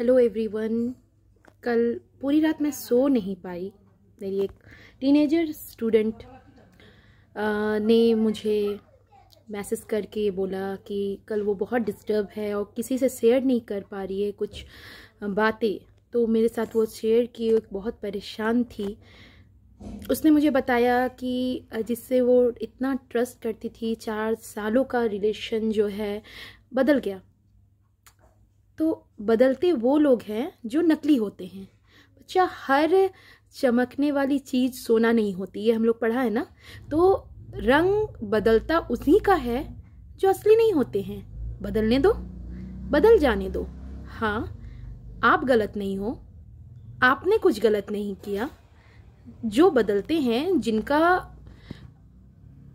hello everyone कल पूरी रात मैं सो नहीं पाई मेरी एक टीनेजर स्टूडेंट ने मुझे मैसेज करके बोला कि कल वो बहुत डिस्टर्ब है और किसी से शेयर नहीं कर पा रही है कुछ बातें तो मेरे साथ वो शेयर की बहुत परेशान थी उसने मुझे बताया कि जिससे वो इतना ट्रस्ट करती थी चार सालों का रिलेशन जो है बदल गया तो बदलते वो लोग हैं जो नकली होते हैं बच्चा हर चमकने वाली चीज़ सोना नहीं होती ये हम लोग पढ़ा है ना तो रंग बदलता उसी का है जो असली नहीं होते हैं बदलने दो बदल जाने दो हाँ आप गलत नहीं हो आपने कुछ गलत नहीं किया जो बदलते हैं जिनका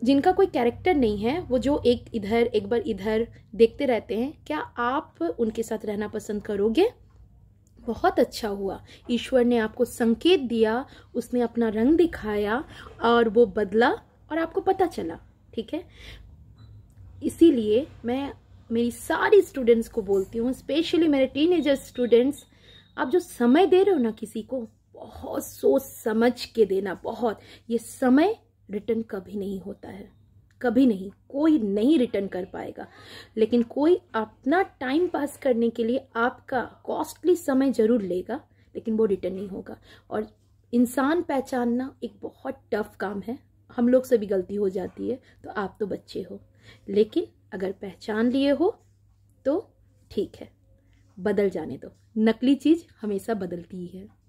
जिनका कोई कैरेक्टर नहीं है वो जो एक इधर एक बार इधर देखते रहते हैं क्या आप उनके साथ रहना पसंद करोगे बहुत अच्छा हुआ ईश्वर ने आपको संकेत दिया उसने अपना रंग दिखाया और वो बदला और आपको पता चला ठीक है इसीलिए मैं मेरी सारी स्टूडेंट्स को बोलती हूँ स्पेशली मेरे टीनेजर स्टूडेंट्स आप जो समय दे रहे हो ना किसी को बहुत सोच समझ के देना बहुत ये समय रिटर्न कभी नहीं होता है कभी नहीं कोई नहीं रिटर्न कर पाएगा लेकिन कोई अपना टाइम पास करने के लिए आपका कॉस्टली समय जरूर लेगा लेकिन वो रिटर्न नहीं होगा और इंसान पहचानना एक बहुत टफ काम है हम लोग से भी गलती हो जाती है तो आप तो बच्चे हो लेकिन अगर पहचान लिए हो तो ठीक है बदल जाने दो नकली चीज़ हमेशा बदलती ही है